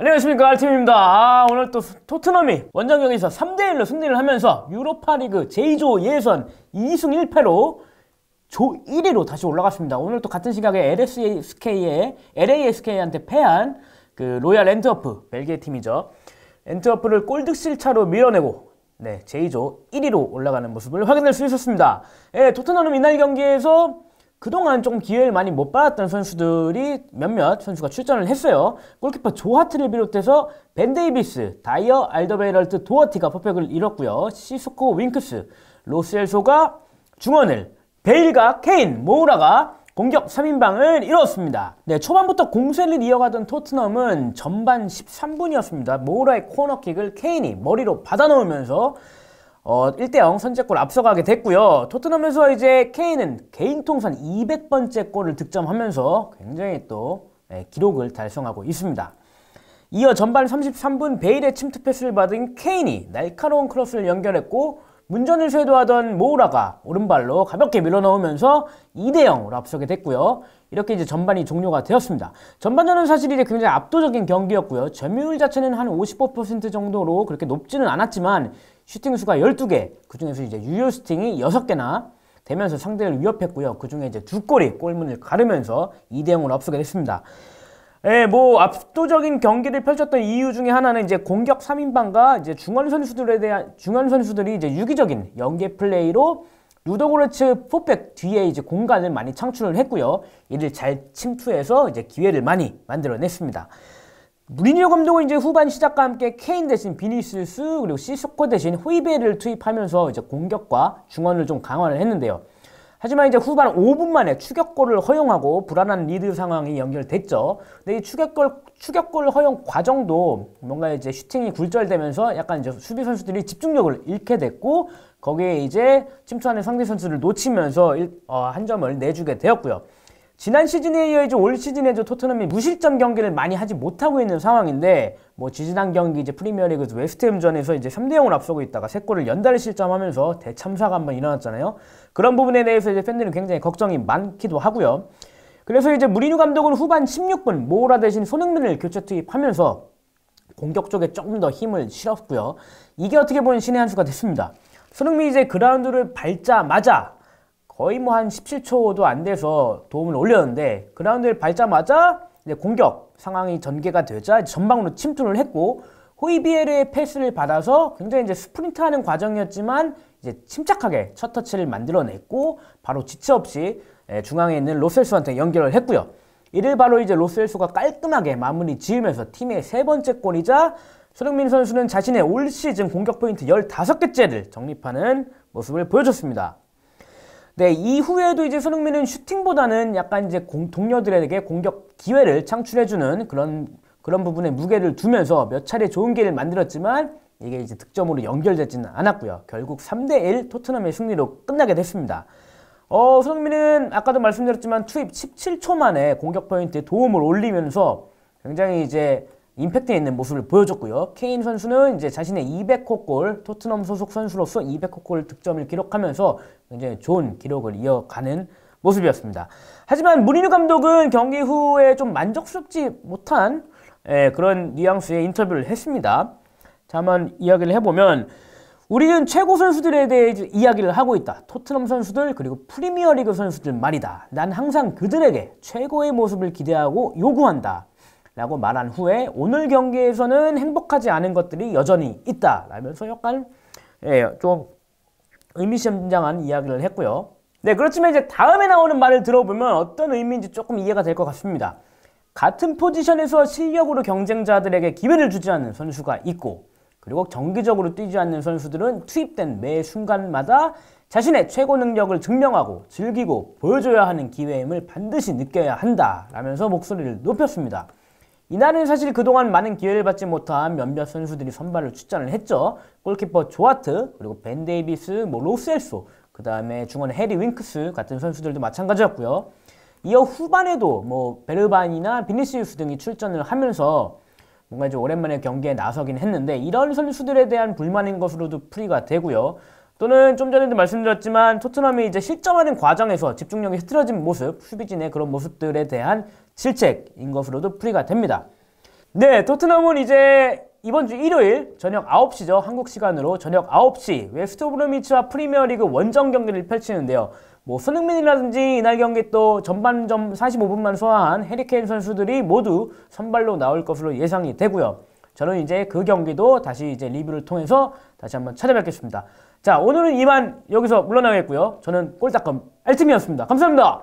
안녕하십니까 알팀입니다 아, 오늘 또 토트넘이 원정경기에서 3대1로 승리를 하면서 유로파리그 제2조 예선 2승 1패로 조 1위로 다시 올라갔습니다 오늘 또 같은 시각에 LSK의 LASK한테 패한 그 로얄 엔트워프 벨기에 팀이죠 엔트워프를 골드실 차로 밀어내고 네 제2조 1위로 올라가는 모습을 확인할 수 있었습니다 예, 토트넘은 이날 경기에서 그동안 좀 기회를 많이 못 받았던 선수들이 몇몇 선수가 출전을 했어요. 골키퍼 조하트를 비롯해서 벤데이비스, 다이어, 알더베이럴트, 도어티가 퍼펙을 잃었고요 시스코 윙크스, 로셀소가 중원을, 베일과 케인, 모우라가 공격 3인방을 이뤘습니다. 네, 초반부터 공세를 이어가던 토트넘은 전반 13분이었습니다. 모우라의 코너킥을 케인이 머리로 받아 놓으면서 어, 1대0 선제골 앞서가게 됐고요. 토트넘에서 이제 케인은 개인 통산 200번째 골을 득점하면서 굉장히 또 네, 기록을 달성하고 있습니다. 이어 전반 33분 베일의 침투 패스를 받은 케인이 날카로운 크로스를 연결했고 문전을 쇄도하던 모우라가 오른발로 가볍게 밀어넣으면서 2대0으로 앞서게 됐고요. 이렇게 이제 전반이 종료가 되었습니다. 전반전은 사실 이제 굉장히 압도적인 경기였고요. 점유율 자체는 한 55% 정도로 그렇게 높지는 않았지만 슈팅 수가 12개, 그중에서 이제 유효 슈팅이 6개나 되면서 상대를 위협했고요. 그중에 이제 두 골이 골문을 가르면서 2대 0으로 앞서게 됐습니다. 예, 뭐 압도적인 경기를 펼쳤던 이유 중에 하나는 이제 공격 3인방과 이제 중원 선수들에 대한 중원 선수들이 이제 유기적인 연계 플레이로 루더고르츠 포백 뒤에 이제 공간을 많이 창출을 했고요. 이를 잘 침투해서 이제 기회를 많이 만들어냈습니다. 무리뉴 감독은 이제 후반 시작과 함께 케인 대신 비니시스 그리고 시스코 대신 호이베를 투입하면서 이제 공격과 중원을 좀 강화를 했는데요. 하지만 이제 후반 5분 만에 추격골을 허용하고 불안한 리드 상황이 연결됐죠. 근데 이 추격골 추격골 허용 과정도 뭔가 이제 슈팅이 굴절되면서 약간 이제 수비 선수들이 집중력을 잃게 됐고 거기에 이제 침투하는 상대 선수를 놓치면서 일, 어, 한 점을 내주게 되었고요. 지난 시즌에 이어 올 시즌에 도 토트넘이 무실점 경기를 많이 하지 못하고 있는 상황인데 뭐 지지난 경기 이제 프리미어리그 웨스트햄전에서 이제 3대 0을 앞서고 있다가 3 골을 연달리 실점하면서 대참사가 한번 일어났잖아요. 그런 부분에 대해서 이제 팬들은 굉장히 걱정이 많기도 하고요. 그래서 이제 무리뉴 감독은 후반 16분 모우라 대신 손흥민을 교체 투입하면서 공격 쪽에 조금 더 힘을 실었고요. 이게 어떻게 보면 신의 한 수가 됐습니다. 손흥민이 이제 그라운드를 밟자마자 거의 뭐 한 17초도 안 돼서 도움을 올렸는데 그라운드를 밟자마자 이제 공격 상황이 전개가 되자 전방으로 침투를 했고 호이비에르의 패스를 받아서 굉장히 이제 스프린트하는 과정이었지만 이제 침착하게 첫 터치를 만들어냈고 바로 지체 없이 예, 중앙에 있는 로셀수한테 연결을 했고요. 이를 바로 이제 로셀수가 깔끔하게 마무리 지으면서 팀의 세 번째 골이자 손흥민 선수는 자신의 올 시즌 공격 포인트 15개째를 정립하는 모습을 보여줬습니다. 네, 이후에도 이제 손흥민은 슈팅보다는 약간 이제 공, 동료들에게 공격 기회를 창출해주는 그런 그런 부분에 무게를 두면서 몇 차례 좋은 기회를 만들었지만 이게 이제 득점으로 연결되지는 않았고요. 결국 3대1 토트넘의 승리로 끝나게 됐습니다. 어, 손흥민은 아까도 말씀드렸지만 투입 17초 만에 공격 포인트에 도움을 올리면서 굉장히 이제 임팩트 있는 모습을 보여줬고요. 케인 선수는 이제 자신의 200호 골, 토트넘 소속 선수로서 200호 골 득점을 기록하면서 굉장히 좋은 기록을 이어가는 모습이었습니다. 하지만 무리뉴 감독은 경기 후에 좀 만족스럽지 못한 예, 그런 뉘앙스의 인터뷰를 했습니다. 자만 이야기를 해보면 우리는 최고 선수들에 대해 이야기를 하고 있다. 토트넘 선수들 그리고 프리미어리그 선수들 말이다. 난 항상 그들에게 최고의 모습을 기대하고 요구한다. 라고 말한 후에 오늘 경기에서는 행복하지 않은 것들이 여전히 있다 라면서 약간 예, 좀 의미심장한 이야기를 했고요. 네, 그렇지만 이제 다음에 나오는 말을 들어보면 어떤 의미인지 조금 이해가 될 것 같습니다. 같은 포지션에서 실력으로 경쟁자들에게 기회를 주지 않는 선수가 있고 그리고 정기적으로 뛰지 않는 선수들은 투입된 매 순간마다 자신의 최고 능력을 증명하고 즐기고 보여줘야 하는 기회임을 반드시 느껴야 한다 라면서 목소리를 높였습니다. 이날은 사실 그동안 많은 기회를 받지 못한 몇몇 선수들이 선발로 출전을 했죠. 골키퍼 조아트, 그리고 벤 데이비스, 뭐 로셀소, 그 다음에 중원 해리 윙크스 같은 선수들도 마찬가지였고요. 이어 후반에도 뭐 베르반이나 비니시우스 등이 출전을 하면서 뭔가 이제 오랜만에 경기에 나서긴 했는데 이런 선수들에 대한 불만인 것으로도 풀이가 되고요. 또는 좀 전에도 말씀드렸지만 토트넘이 이제 실점하는 과정에서 집중력이 흐트러진 모습, 수비진의 그런 모습들에 대한 실책인 것으로도 풀이가 됩니다. 네, 토트넘은 이제 이번 주 일요일 저녁 9시죠. 한국 시간으로 저녁 9시 웨스트브로미치와 프리미어리그 원정 경기를 펼치는데요. 뭐 손흥민이라든지 이날 경기 또 전반점 45분만 소화한 해리케인 선수들이 모두 선발로 나올 것으로 예상이 되고요. 저는 이제 그 경기도 다시 이제 리뷰를 통해서 다시 한번 찾아뵙겠습니다. 자, 오늘은 이만 여기서 물러나겠고요. 저는 꼴딱검 알 t 이었습니다 감사합니다.